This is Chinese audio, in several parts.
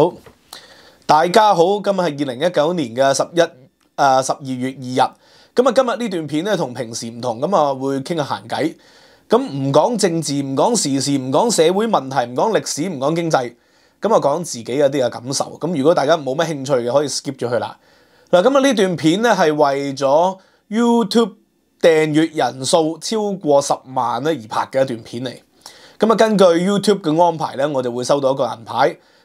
好，大家好，今日系二零一九年嘅十一，诶十二月二日。咁啊，今日呢段片咧同平时唔同，咁啊会倾下闲偈，咁唔讲政治，唔讲时事，唔讲社会问题，唔讲历史，唔讲经济，咁啊讲自己有啲嘅感受。咁如果大家冇咩兴趣嘅，可以 skip 咗佢啦。嗱，咁啊呢段片咧系为咗 YouTube 订阅人数超过十万咧而拍嘅一段片嚟。咁啊根据 YouTube 嘅安排咧，我就会收到一个银牌。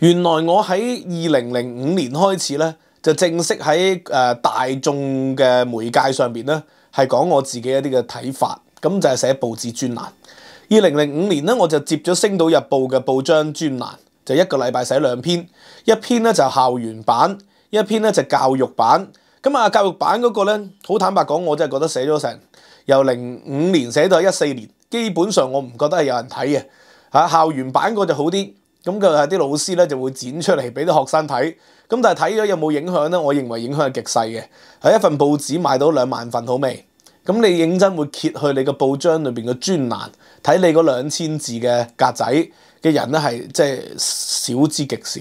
原來我喺二零零五年開始咧，就正式喺誒大眾嘅媒介上邊咧，係講我自己一啲嘅睇法，咁就係寫報紙專欄。二零零五年咧，我就接咗《星島日報》嘅報章專欄，就一個禮拜寫兩篇，一篇咧就校園版，一篇咧就教育版。咁啊，教育版嗰個咧，好坦白講，我真係覺得寫咗成由零五年寫到一四年，基本上我唔覺得係有人睇嘅。嚇，校園版嗰就好啲。咁佢係啲老師咧，就會剪出嚟俾啲學生睇。咁但係睇咗有冇影響咧？我認為影響係極細嘅。係一份報紙賣到兩萬份好未？咁你認真會揭去你個報章裏面嘅專欄，睇你嗰兩千字嘅格仔嘅人咧，係即係少之極少。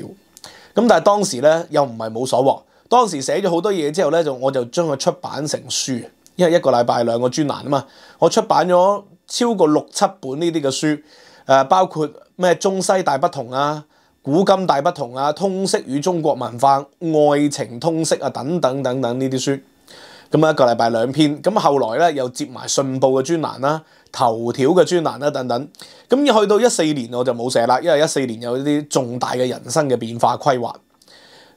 咁但係當時咧又唔係冇所獲。當時寫咗好多嘢之後咧，就我就將佢出版成書，因為一個禮拜兩個專欄啊嘛，我出版咗超過六七本呢啲嘅書。誒包括咩中西大不同啊、古今大不同啊、通識與中國文化、愛情通識啊等等等等呢啲書，咁啊一個禮拜兩篇，咁後來咧又接埋信報嘅專欄啦、頭條嘅專欄啦等等，咁去到一四年我就冇寫啦，因為一四年有啲重大嘅人生嘅變化規劃。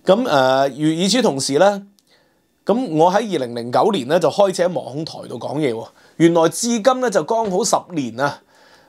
咁誒與與此同時咧，咁我喺二零零九年咧就開始喺網台度講嘢，原來至今咧就剛好十年啊！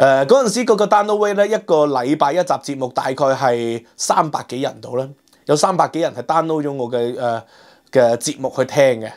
誒嗰陣時，個個 download 咧一個禮拜一集節目，大概係三百幾人到啦，有三百幾人係 download 咗我嘅誒嘅節目去聽嘅，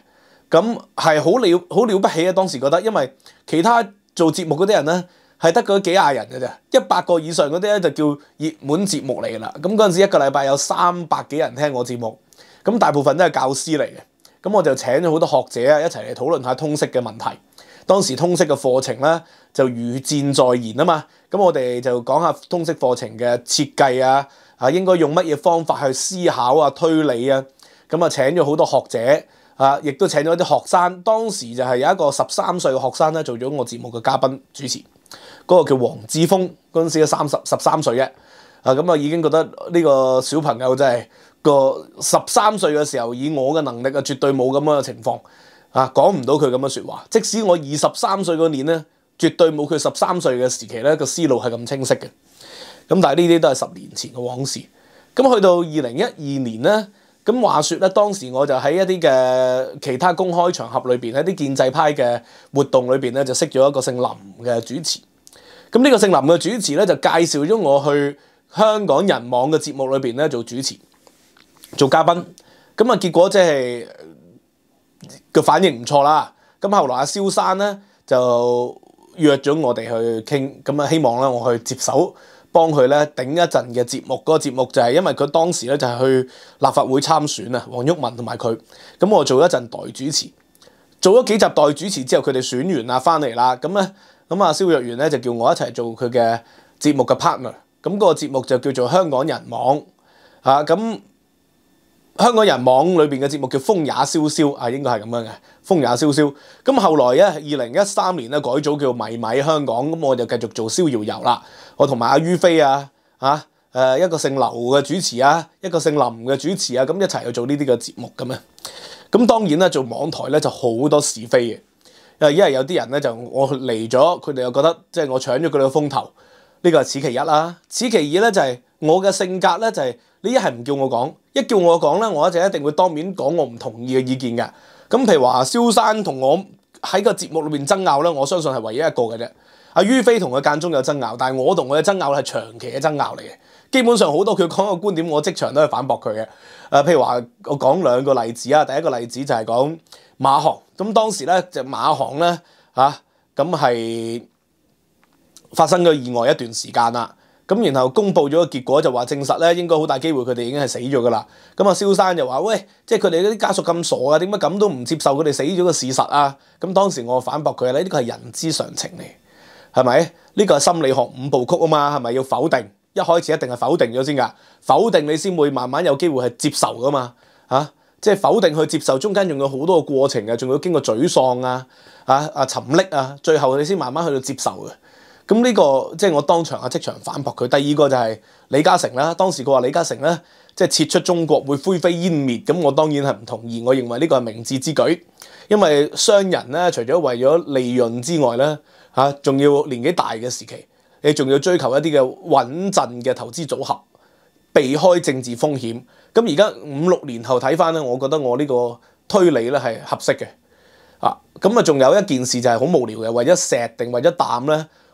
咁係好了好了不起啊！當時覺得，因為其他做節目嗰啲人咧，係得嗰幾廿人嘅咋，一百個以上嗰啲咧就叫熱門節目嚟啦。咁嗰陣時一個禮拜有三百幾人聽我節目，咁大部分都係教師嚟嘅，咁我就請咗好多學者啊一齊嚟討論下通識嘅問題。當時通識嘅課程咧。就如戰在前啊嘛，咁我哋就講下通識課程嘅設計啊，啊應該用乜嘢方法去思考啊、推理啊，咁啊請咗好多學者啊，亦都請咗啲學生。當時就係有一個十三歲嘅學生咧，做咗我節目嘅嘉賓主持，嗰個叫黃志峰，嗰陣時三十十三歲嘅，啊咁啊已經覺得呢個小朋友真係個十三歲嘅時候，以我嘅能力啊，絕對冇咁嘅情況啊，講唔到佢咁嘅説話，即使我二十三歲嗰年咧。絕對冇佢十三歲嘅時期咧個思路係咁清晰嘅，咁但係呢啲都係十年前嘅往事。咁去到二零一二年咧，咁話說咧當時我就喺一啲嘅其他公開場合裏邊喺啲建制派嘅活動裏邊咧就識咗一個姓林嘅主持。咁呢個姓林嘅主持咧就介紹咗我去香港人網嘅節目裏邊咧做主持，做嘉賓。咁啊結果即係個反應唔錯啦。咁後來阿蕭山咧就～約咗我哋去傾，咁啊希望咧我去接手幫佢咧頂一陣嘅節目。嗰個節目就係因為佢當時咧就係去立法會參選啊，黃毓民同埋佢。咁我做一陣代主持，做咗幾集代主持之後，佢哋選完啦，翻嚟啦。咁咧，咁啊蕭若元咧就叫我一齊做佢嘅節目嘅 partner。咁個節目就叫做《香港人網》啊。咁香港人網裏面嘅節目叫《風也蕭蕭》，啊，應該係咁樣嘅，《風也蕭蕭》。咁後來咧，二零一三年咧改組叫《迷米香港》，咁我就繼續做《逍遙遊》啦。我同埋阿於飛啊，啊，誒一個姓劉嘅主持啊，一個姓林嘅主持啊，咁一齊去做呢啲嘅節目咁啊。咁當然啦，做網台咧就好多是非嘅。因為有啲人咧就我嚟咗，佢哋又覺得即係我搶咗佢哋嘅風頭，呢個係此其一啦。此其二咧就係我嘅性格咧就係。你一係唔叫我講，一叫我講咧，我一直一定會當面講我唔同意嘅意見嘅。咁譬如話蕭山同我喺個節目裏面爭拗咧，我相信係唯一一個嘅啫。阿於飞同佢間中有爭拗，但係我同佢嘅爭拗係長期嘅爭拗嚟嘅。基本上好多佢講嘅觀點，我即場都係反駁佢嘅。誒，譬如話我講兩個例子啊，第一個例子就係講馬航咁當時咧就馬航咧吓，咁係發生咗意外一段時間啦。咁然後公佈咗個結果就話證實咧，應該好大機會佢哋已經係死咗噶啦。咁啊，蕭生就話：喂，即係佢哋嗰啲家屬咁傻啊，點解咁都唔接受佢哋死咗嘅事實啊？咁當時我反駁佢咧，呢個係人之常情嚟，係咪？呢個係心理學五部曲啊嘛，係咪要否定？一開始一定係否定咗先噶，否定你先會慢慢有機會係接受噶嘛。嚇，即係否定去接受，中間仲有好多個過程嘅，仲要經過沮喪啊、啊啊沉溺啊，最後你先慢慢去到接受嘅。咁呢個即係我當場啊！即場反駁佢。第二個就係李嘉誠啦。當時佢話李嘉誠咧，即係撤出中國會灰飛煙滅。咁我當然係唔同意。我認為呢個係明智之舉，因為商人咧除咗為咗利潤之外咧，嚇仲要年紀大嘅時期，你仲要追求一啲嘅穩陣嘅投資組合，避開政治風險。咁而家五六年後睇翻咧，我覺得我呢個推理咧係合適嘅啊。咁啊，仲有一件事就係好無聊嘅，為咗石定為咗淡咧。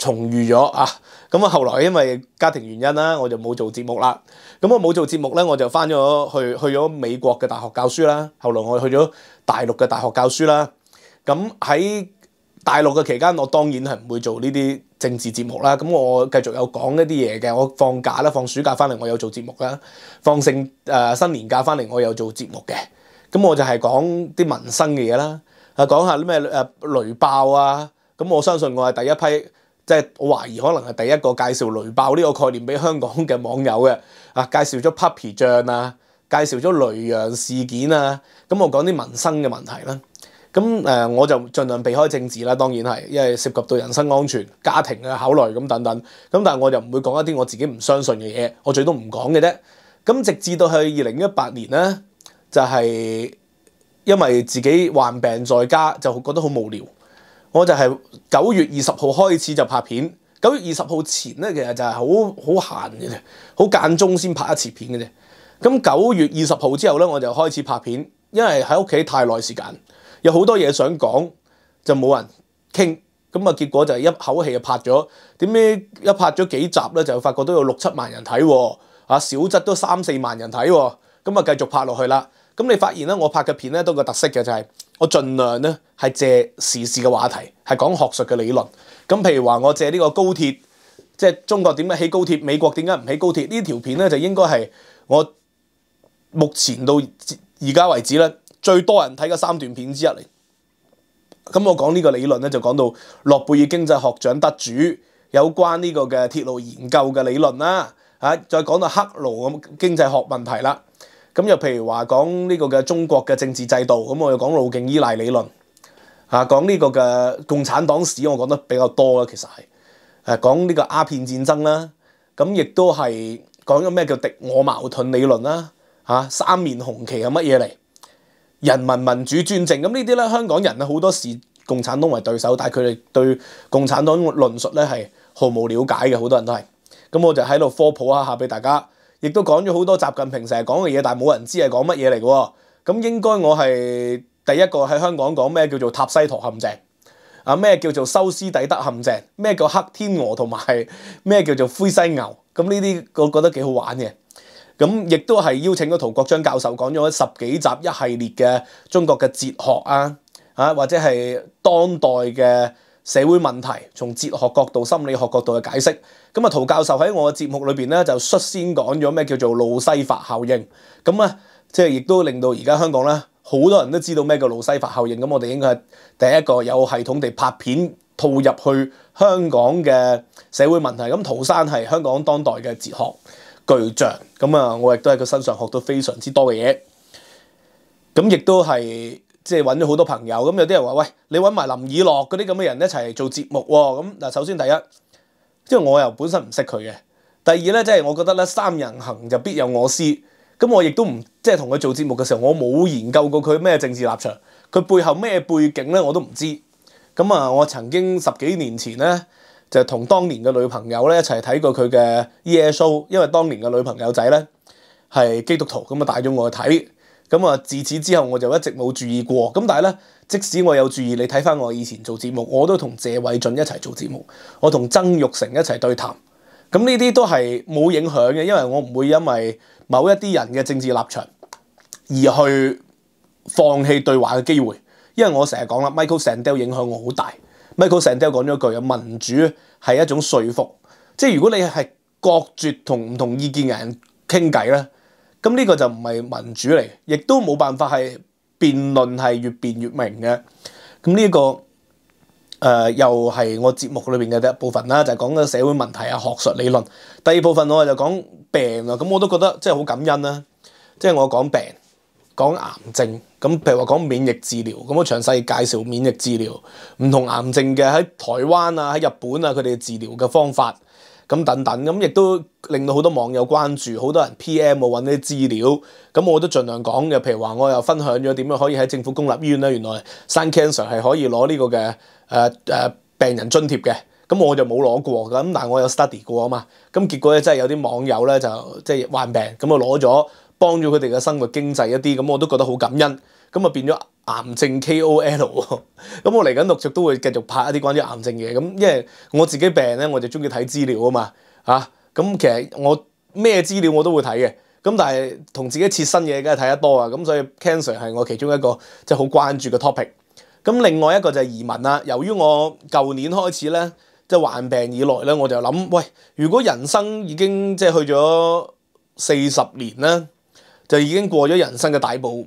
重遇咗啊！咁啊，後來因為家庭原因啦，我就冇做節目啦。咁我冇做節目咧，我就翻咗去去咗美國嘅大學教書啦。後來我去咗大陸嘅大學教書啦。咁喺大陸嘅期間，我當然係唔會做呢啲政治節目啦。咁我繼續有講一啲嘢嘅。我放假啦，放暑假翻嚟我有做節目啦。放聖誒新年假翻嚟我有做節目嘅。咁我就係講啲民生嘅嘢啦，啊講下啲咩雷爆啊。咁我相信我係第一批。即係我懷疑可能係第一個介紹雷爆呢個概念俾香港嘅網友嘅啊，介紹咗 Puppy 醬啊，介紹咗雷洋事件啊，咁我講啲民生嘅問題啦。咁誒，我就盡量避開政治啦，當然係，因為涉及到人身安全、家庭嘅考慮咁等等。咁但係我就唔會講一啲我自己唔相信嘅嘢，我最多唔講嘅啫。咁直至到去二零一八年咧，就係因為自己患病在家，就覺得好無聊。我就係九月二十號開始就拍片，九月二十號前咧，其實就係好好閒嘅啫，好間中先拍一次片嘅啫。咁九月二十號之後咧，我就開始拍片，因為喺屋企太耐時間，有好多嘢想講就冇人傾，咁啊結果就係一口氣就拍咗。點知一拍咗幾集咧，就發覺都有六七萬人睇喎，啊則都三四萬人睇喎，咁啊繼續拍落去啦。咁你發現咧，我拍嘅片咧都個特色嘅就係。我盡量咧係借時事嘅話題，係講學術嘅理論。咁譬如話，我借呢個高鐵，即係中國點解起高鐵，美國點解唔起高鐵呢條片咧，就應該係我目前到而家為止咧最多人睇嘅三段片之一嚟。咁我講呢個理論咧，就講到諾貝爾經濟學獎得主有關呢個嘅鐵路研究嘅理論啦。再講到黑奴咁經濟學問題啦。咁又譬如話講呢個嘅中國嘅政治制度，咁我又講路徑依賴理論，啊講呢個嘅共產黨史，我講得比較多啦，其實係，誒講呢個阿片戰爭啦，咁亦都係講咗咩叫敵我矛盾理論啦，嚇三面紅旗係乜嘢嚟，人民民主專政，咁呢啲咧香港人咧好多時共產黨為對手，但係佢哋對共產黨論述咧係毫無了解嘅，好多人都係，咁我就喺度科普一下俾大家。亦都講咗好多習近平成日講嘅嘢，但冇人知係講乜嘢嚟嘅。咁應該我係第一個喺香港講咩叫做塔西佗陷阱啊？咩叫做修斯底德陷阱？咩叫黑天鵝同埋 咩叫做灰犀牛？咁呢啲我覺得幾好玩嘅。咁亦都係邀請咗陶國章教授講咗十幾集一系列嘅中國嘅哲學啊啊，或者係當代嘅。社會問題從哲學角度、心理學角度嘅解釋，咁啊，陶教授喺我嘅節目裏面咧，就率先講咗咩叫做路西法效應，咁啊，即係亦都令到而家香港咧，好多人都知道咩叫路西法效應。咁我哋應該係第一個有系統地拍片套入去香港嘅社會問題。咁陶生係香港當代嘅哲學巨匠，咁啊，我亦都喺佢身上學到非常之多嘅嘢，咁亦都係。即係揾咗好多朋友，咁有啲人話：喂，你揾埋林以樂嗰啲咁嘅人一齊做節目喎。咁嗱，首先第一，即係我又本身唔識佢嘅；第二咧，即係我覺得咧，三人行就必有我師。咁我亦都唔即係同佢做節目嘅時候，我冇研究過佢咩政治立場，佢背後咩背景咧我都唔知。咁啊，我曾經十幾年前咧就同當年嘅女朋友咧一齊睇過佢嘅 ESO，因為當年嘅女朋友仔咧係基督徒，咁啊帶咗我去睇。咁啊！自此之後我就一直冇注意過。咁但係咧，即使我有注意，你睇翻我以前做節目，我都同謝偉俊一齊做節目，我同曾玉成一齊對談。咁呢啲都係冇影響嘅，因為我唔會因為某一啲人嘅政治立場而去放棄對話嘅機會。因為我成日講啦，Michael Sandel 影響我好大。Michael Sandel 講咗一句啊：民主係一種說服，即係如果你係割絕同唔同意見嘅人傾偈咧。咁呢個就唔係民主嚟，亦都冇辦法係辯論係越辯越明嘅。咁呢個誒又係我節目裏邊嘅第一部分啦，就講嘅社會問題啊、學術理論。第二部分我哋就講病啊，咁我都覺得即係好感恩啦。即係我講病，講癌症，咁譬如話講免疫治療，咁我詳細介紹免疫治療唔同癌症嘅喺台灣啊、喺日本啊佢哋治療嘅方法。咁等等，咁亦都令到好多網友關注，好多人 PM 我揾啲資料，咁我都盡量講嘅。譬如話，我又分享咗點樣可以喺政府公立醫院咧，原來生 cancer 係可以攞呢個嘅誒誒病人津貼嘅。咁我就冇攞過咁但係我有 study 過啊嘛。咁結果咧，真係有啲網友咧就即係患病，咁啊攞咗，幫咗佢哋嘅生活經濟一啲，咁我都覺得好感恩。咁啊變咗。癌症 KOL 咁我嚟緊陸續都會繼續拍一啲關於癌症嘅，咁因為我自己病咧，我就中意睇資料啊嘛，嚇，咁其實我咩資料我都會睇嘅，咁但係同自己切身嘢梗係睇得多啊，咁所以 cancer 係我其中一個即係好關注嘅 topic，咁另外一個就係移民啦。由於我舊年開始咧，即係患病以來咧，我就諗喂，如果人生已經即係去咗四十年呢，就已經過咗人生嘅大步。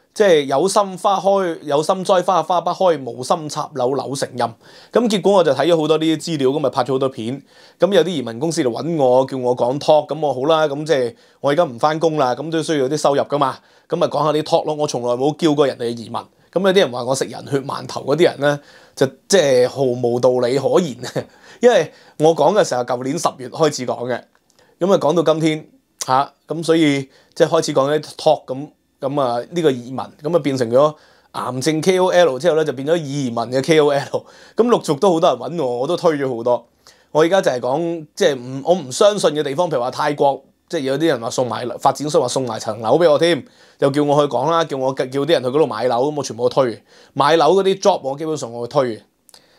即係有心花開，有心栽花花不開；無心插柳柳成蔭。咁結果我就睇咗好多呢啲資料，咁咪拍咗好多片。咁有啲移民公司嚟揾我，叫我講 talk。咁我好啦，咁即係我而家唔翻工啦，咁都需要啲收入噶嘛。咁咪講下啲 talk 咯。我從來冇叫過人哋移民。咁有啲人話我食人血饅頭嗰啲人咧，就即係毫無道理可言。因為我講嘅時候，舊年十月開始講嘅，咁啊講到今天嚇，咁所以即係開始講啲 talk 咁。咁啊，呢個移民咁啊變成咗癌症 K O L 之後咧，就變咗移民嘅 K O L。咁陸續都好多人揾我，我都推咗好多。我而家就係講，即係唔我唔相信嘅地方，譬如話泰國，即係有啲人話送埋發展商話送埋層樓俾我添，又叫我去講啦，叫我叫啲人去嗰度買樓，咁我全部推。買樓嗰啲 job 我基本上我推。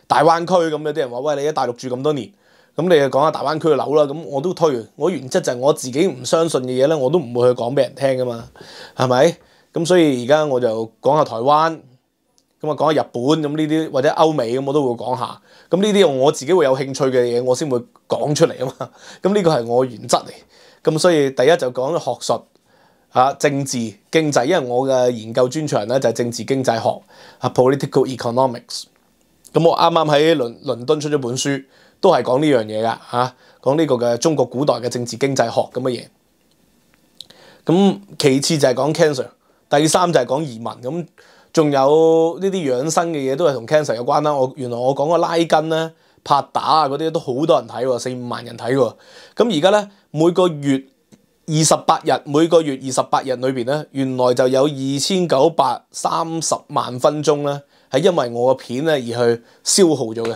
大灣區咁有啲人話：，喂，你喺大陸住咁多年。咁你又講下大灣區嘅樓啦，咁我都推。完。我原則就係我自己唔相信嘅嘢咧，我都唔會去講俾人聽噶嘛，係咪？咁所以而家我就講下台灣，咁啊講下日本咁呢啲或者歐美咁我都會講下。咁呢啲我自己會有興趣嘅嘢，我先會講出嚟啊嘛。咁呢個係我原則嚟。咁所以第一就講學術啊，政治經濟，因為我嘅研究專長咧就係政治經濟學啊，political economics。咁我啱啱喺倫敦出咗本書。都係講呢樣嘢噶嚇，講呢個嘅中國古代嘅政治經濟學咁嘅嘢。咁其次就係講 cancer，第三就係講移民。咁仲有呢啲養生嘅嘢都係同 cancer 有關啦。我原來我講個拉筋咧、拍打啊嗰啲都好多人睇喎，四五萬人睇喎。咁而家咧每個月二十八日，每個月二十八日裏面咧，原來就有二千九百三十萬分鐘咧，係因為我嘅片咧而去消耗咗嘅。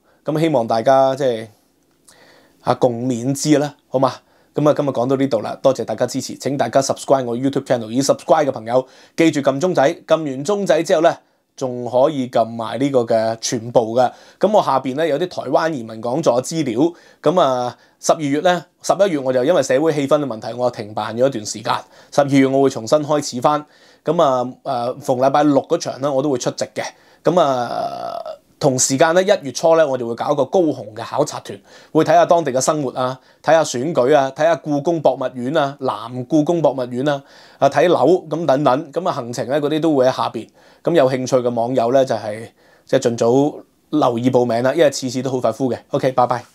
咁希望大家即係啊共勉之啦，好嘛？咁啊，今日講到呢度啦，多謝大家支持。請大家 subscribe 我 YouTube channel，已 subscribe 嘅朋友記住撳鐘仔，撳完鐘仔之後咧，仲可以撳埋呢個嘅全部嘅。咁我下面咧有啲台灣移民講座資料。咁啊，十二月咧，十一月我就因為社會氣氛嘅問題，我停辦咗一段時間。十二月我會重新開始翻。咁啊誒，逢禮拜六嗰場咧，我都會出席嘅。咁啊～同時間咧，一月初咧，我哋會搞一個高雄嘅考察團，會睇下當地嘅生活啊，睇下選舉啊，睇下故宮博物院啊，南故宮博物院啊，啊睇樓咁等等，咁啊行程咧嗰啲都會喺下邊。咁有興趣嘅網友咧就係即係盡早留意報名啦，因為次次都好快呼嘅。OK，拜拜。